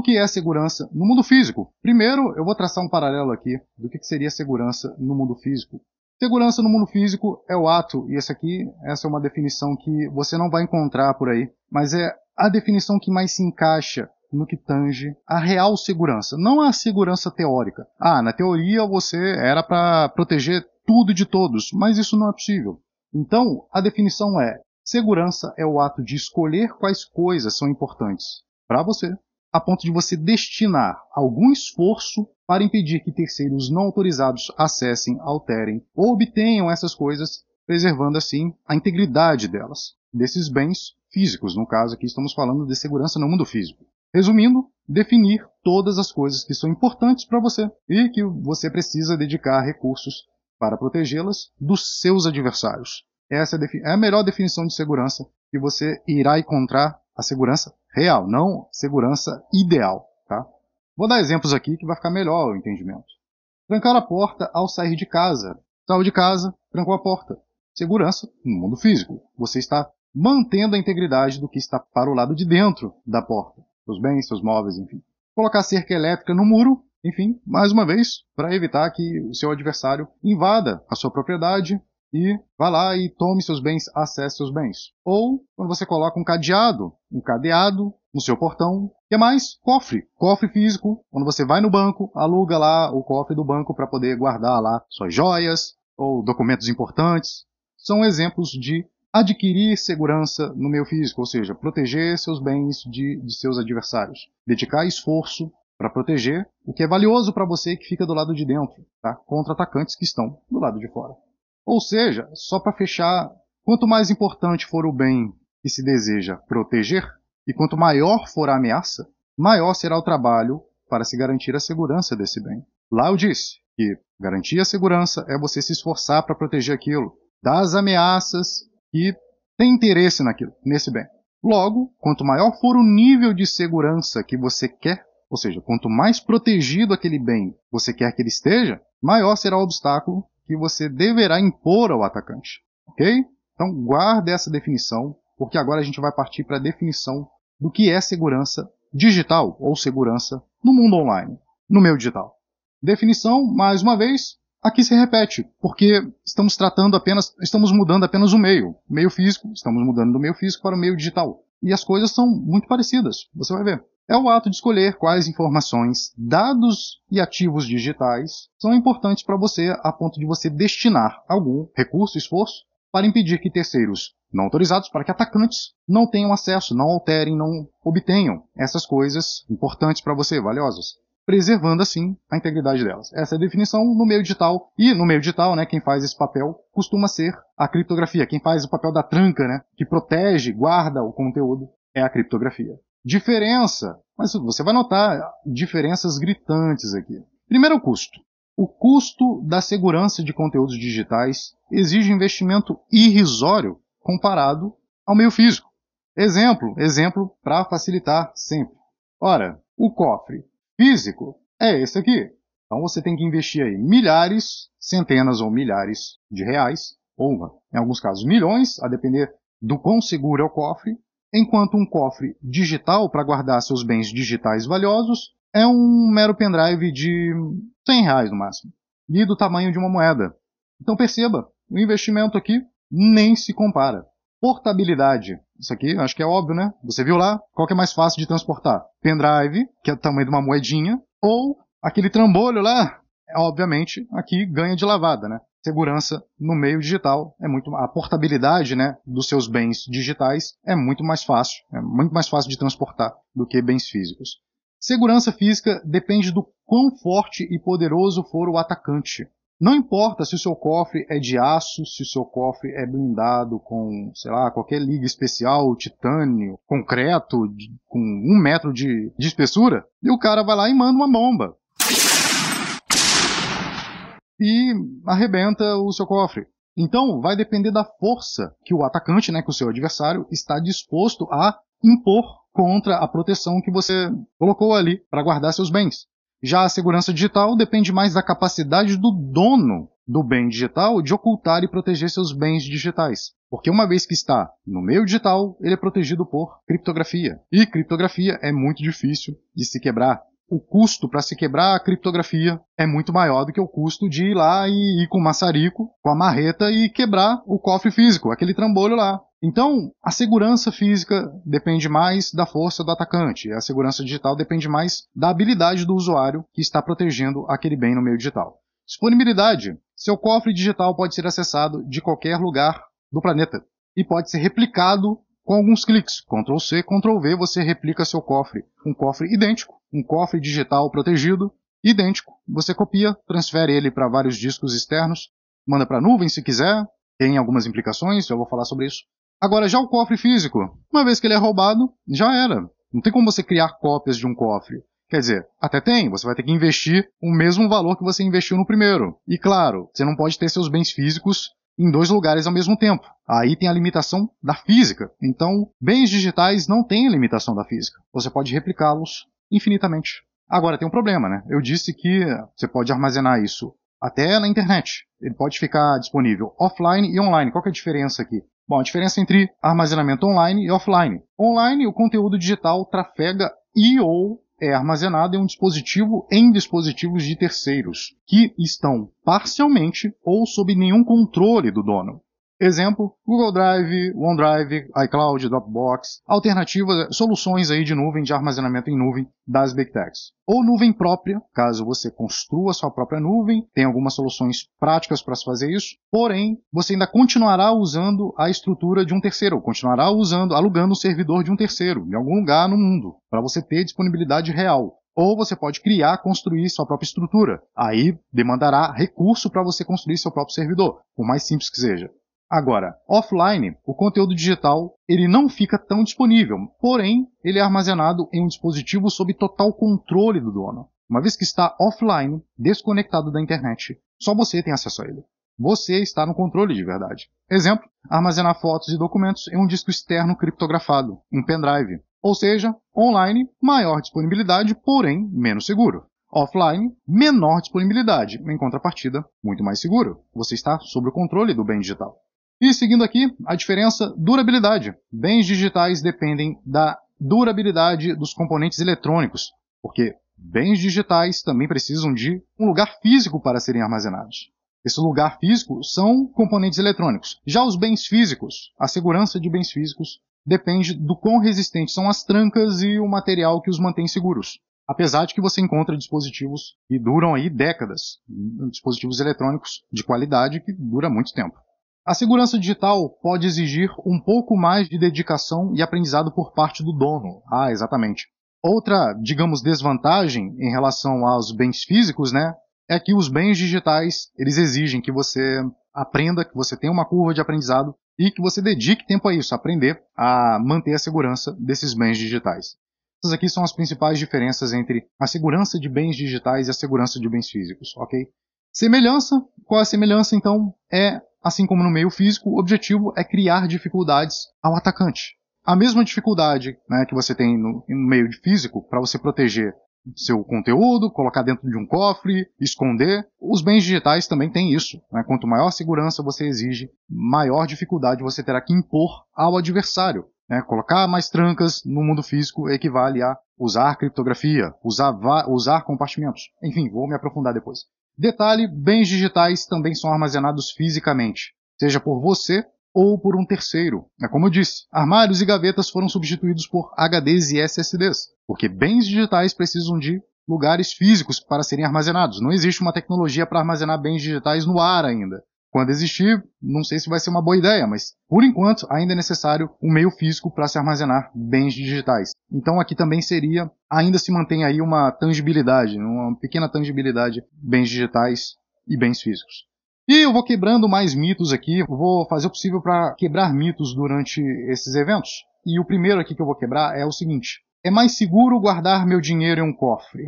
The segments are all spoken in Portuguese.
o que é segurança no mundo físico. Primeiro, eu vou traçar um paralelo aqui do que seria segurança no mundo físico. Segurança no mundo físico é o ato, e essa aqui, essa é uma definição que você não vai encontrar por aí, mas é a definição que mais se encaixa no que tange a real segurança, não a segurança teórica. Ah, na teoria você era para proteger tudo de todos, mas isso não é possível. Então, a definição é: segurança é o ato de escolher quais coisas são importantes para você a ponto de você destinar algum esforço para impedir que terceiros não autorizados acessem, alterem ou obtenham essas coisas, preservando assim a integridade delas, desses bens físicos. No caso aqui, estamos falando de segurança no mundo físico. Resumindo, definir todas as coisas que são importantes para você e que você precisa dedicar recursos para protegê-las dos seus adversários. Essa é a é melhor definição de segurança que você irá encontrar a segurança real, não segurança ideal. Tá? Vou dar exemplos aqui que vai ficar melhor o entendimento. Trancar a porta ao sair de casa. Saiu de casa, trancou a porta. Segurança no mundo físico. Você está mantendo a integridade do que está para o lado de dentro da porta. Seus bens, seus móveis, enfim. Colocar cerca elétrica no muro, enfim, mais uma vez, para evitar que o seu adversário invada a sua propriedade e vá lá e tome seus bens, acesse seus bens. Ou quando você coloca um cadeado, um cadeado no seu portão, e é mais cofre, cofre físico, quando você vai no banco, aluga lá o cofre do banco para poder guardar lá suas joias ou documentos importantes. São exemplos de adquirir segurança no meio físico, ou seja, proteger seus bens de, de seus adversários, dedicar esforço para proteger o que é valioso para você que fica do lado de dentro, tá? contra atacantes que estão do lado de fora. Ou seja, só para fechar, quanto mais importante for o bem que se deseja proteger, e quanto maior for a ameaça, maior será o trabalho para se garantir a segurança desse bem. Lá eu disse que garantir a segurança é você se esforçar para proteger aquilo das ameaças que tem interesse naquilo, nesse bem. Logo, quanto maior for o nível de segurança que você quer, ou seja, quanto mais protegido aquele bem você quer que ele esteja, maior será o obstáculo que você deverá impor ao atacante. Ok? Então guarde essa definição, porque agora a gente vai partir para a definição do que é segurança digital ou segurança no mundo online, no meio digital. Definição, mais uma vez, aqui se repete, porque estamos tratando apenas, estamos mudando apenas o meio, meio físico, estamos mudando do meio físico para o meio digital. E as coisas são muito parecidas, você vai ver é o ato de escolher quais informações, dados e ativos digitais são importantes para você a ponto de você destinar algum recurso, esforço, para impedir que terceiros não autorizados, para que atacantes não tenham acesso, não alterem, não obtenham essas coisas importantes para você, valiosas preservando assim a integridade delas. Essa é a definição no meio digital. E no meio digital, né, quem faz esse papel costuma ser a criptografia. Quem faz o papel da tranca, né, que protege, guarda o conteúdo, é a criptografia. Diferença, mas você vai notar diferenças gritantes aqui. Primeiro, o custo. O custo da segurança de conteúdos digitais exige investimento irrisório comparado ao meio físico. Exemplo, exemplo para facilitar sempre. Ora, o cofre físico é esse aqui. Então você tem que investir aí milhares, centenas ou milhares de reais, ou em alguns casos milhões, a depender do quão seguro é o cofre, enquanto um cofre digital para guardar seus bens digitais valiosos é um mero pendrive de 100 reais no máximo, e do tamanho de uma moeda. Então perceba, o investimento aqui nem se compara. Portabilidade. Isso aqui acho que é óbvio, né? Você viu lá? Qual que é mais fácil de transportar? Pendrive, que é o tamanho de uma moedinha, ou aquele trambolho lá, obviamente, aqui ganha de lavada, né? segurança no meio digital é muito a portabilidade né, dos seus bens digitais é muito mais fácil, é muito mais fácil de transportar do que bens físicos. Segurança física depende do quão forte e poderoso for o atacante. Não importa se o seu cofre é de aço, se o seu cofre é blindado com, sei lá, qualquer liga especial, titânio, concreto, com um metro de, de espessura, e o cara vai lá e manda uma bomba e arrebenta o seu cofre. Então, vai depender da força que o atacante, né, que o seu adversário, está disposto a impor contra a proteção que você colocou ali para guardar seus bens. Já a segurança digital depende mais da capacidade do dono do bem digital de ocultar e proteger seus bens digitais. Porque uma vez que está no meio digital, ele é protegido por criptografia. E criptografia é muito difícil de se quebrar o custo para se quebrar a criptografia é muito maior do que o custo de ir lá e ir com o maçarico, com a marreta e quebrar o cofre físico, aquele trambolho lá. Então, a segurança física depende mais da força do atacante, a segurança digital depende mais da habilidade do usuário que está protegendo aquele bem no meio digital. Disponibilidade: seu cofre digital pode ser acessado de qualquer lugar do planeta e pode ser replicado com alguns cliques. Ctrl C, Ctrl V, você replica seu cofre, um cofre idêntico um cofre digital protegido, idêntico. Você copia, transfere ele para vários discos externos, manda para a nuvem se quiser, tem algumas implicações, eu vou falar sobre isso. Agora, já o cofre físico, uma vez que ele é roubado, já era. Não tem como você criar cópias de um cofre. Quer dizer, até tem, você vai ter que investir o mesmo valor que você investiu no primeiro. E claro, você não pode ter seus bens físicos em dois lugares ao mesmo tempo. Aí tem a limitação da física. Então, bens digitais não têm a limitação da física. Você pode replicá-los infinitamente. Agora tem um problema, né? Eu disse que você pode armazenar isso até na internet. Ele pode ficar disponível offline e online. Qual é a diferença aqui? Bom, a diferença entre armazenamento online e offline. Online, o conteúdo digital trafega e ou é armazenado em um dispositivo em dispositivos de terceiros, que estão parcialmente ou sob nenhum controle do dono. Exemplo, Google Drive, OneDrive, iCloud, Dropbox, alternativas, soluções aí de nuvem, de armazenamento em nuvem das Big Techs. Ou nuvem própria, caso você construa sua própria nuvem, tem algumas soluções práticas para se fazer isso, porém, você ainda continuará usando a estrutura de um terceiro, ou continuará usando, alugando o servidor de um terceiro, em algum lugar no mundo, para você ter disponibilidade real ou você pode criar, construir sua própria estrutura. Aí demandará recurso para você construir seu próprio servidor, por mais simples que seja. Agora, offline, o conteúdo digital ele não fica tão disponível, porém ele é armazenado em um dispositivo sob total controle do dono. Uma vez que está offline, desconectado da internet, só você tem acesso a ele. Você está no controle de verdade. Exemplo: armazenar fotos e documentos em um disco externo criptografado, um pendrive. Ou seja, online, maior disponibilidade, porém menos seguro. Offline, menor disponibilidade, em contrapartida, muito mais seguro. Você está sob o controle do bem digital. E seguindo aqui, a diferença durabilidade. Bens digitais dependem da durabilidade dos componentes eletrônicos, porque bens digitais também precisam de um lugar físico para serem armazenados. Esse lugar físico são componentes eletrônicos. Já os bens físicos, a segurança de bens físicos depende do quão resistentes são as trancas e o material que os mantém seguros. Apesar de que você encontra dispositivos que duram aí décadas, dispositivos eletrônicos de qualidade que dura muito tempo. A segurança digital pode exigir um pouco mais de dedicação e aprendizado por parte do dono. Ah, exatamente. Outra, digamos, desvantagem em relação aos bens físicos, né, é que os bens digitais, eles exigem que você aprenda, que você tenha uma curva de aprendizado e que você dedique tempo a isso, a aprender a manter a segurança desses bens digitais. Essas aqui são as principais diferenças entre a segurança de bens digitais e a segurança de bens físicos, ok? Semelhança, qual a semelhança então? É Assim como no meio físico, o objetivo é criar dificuldades ao atacante. A mesma dificuldade né, que você tem no, no meio físico para você proteger seu conteúdo, colocar dentro de um cofre, esconder. Os bens digitais também têm isso. Né? Quanto maior segurança você exige, maior dificuldade você terá que impor ao adversário. Né? Colocar mais trancas no mundo físico equivale a usar criptografia, usar, usar compartimentos. Enfim, vou me aprofundar depois. Detalhe: bens digitais também são armazenados fisicamente, seja por você ou por um terceiro. É como eu disse, armários e gavetas foram substituídos por HDs e SSDs, porque bens digitais precisam de lugares físicos para serem armazenados. Não existe uma tecnologia para armazenar bens digitais no ar ainda. Quando existir, não sei se vai ser uma boa ideia, mas por enquanto ainda é necessário um meio físico para se armazenar bens digitais. Então aqui também seria, ainda se mantém aí uma tangibilidade, uma pequena tangibilidade, bens digitais e bens físicos. E eu vou quebrando mais mitos aqui, vou fazer o possível para quebrar mitos durante esses eventos. E o primeiro aqui que eu vou quebrar é o seguinte: é mais seguro guardar meu dinheiro em um cofre.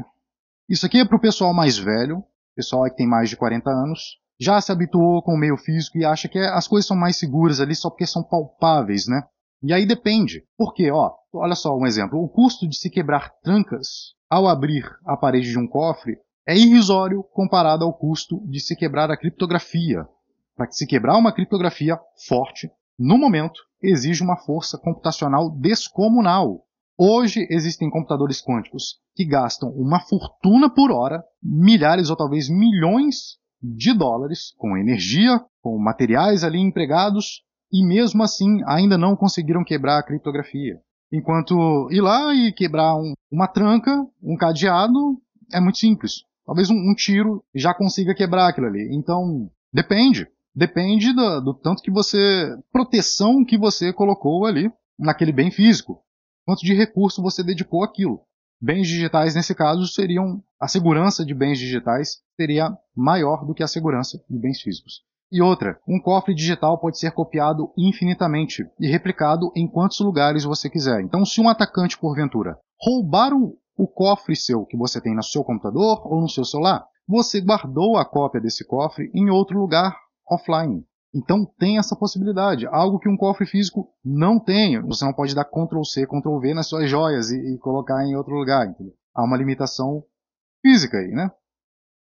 Isso aqui é para o pessoal mais velho, pessoal que tem mais de 40 anos, já se habituou com o meio físico e acha que é, as coisas são mais seguras ali só porque são palpáveis, né? E aí depende. quê ó, olha só um exemplo. O custo de se quebrar trancas ao abrir a parede de um cofre é irrisório comparado ao custo de se quebrar a criptografia. Para que se quebrar uma criptografia forte, no momento, exige uma força computacional descomunal. Hoje existem computadores quânticos que gastam uma fortuna por hora, milhares ou talvez milhões de dólares, com energia, com materiais ali empregados, e mesmo assim ainda não conseguiram quebrar a criptografia. Enquanto ir lá e quebrar um, uma tranca, um cadeado, é muito simples. Talvez um, um, tiro já consiga quebrar aquilo ali. Então, depende. Depende do, do tanto que você. proteção que você colocou ali naquele bem físico. Quanto de recurso você dedicou àquilo. Bens digitais, nesse caso, seriam a segurança de bens digitais seria maior do que a segurança de bens físicos. E outra, um cofre digital pode ser copiado infinitamente e replicado em quantos lugares você quiser. Então, se um atacante, porventura, roubar o, o cofre seu que você tem no seu computador ou no seu celular, você guardou a cópia desse cofre em outro lugar offline. Então tem essa possibilidade, algo que um cofre físico não tem. Você não pode dar Ctrl C, Ctrl V nas suas joias e, e colocar em outro lugar. Entendeu? Há uma limitação física aí, né?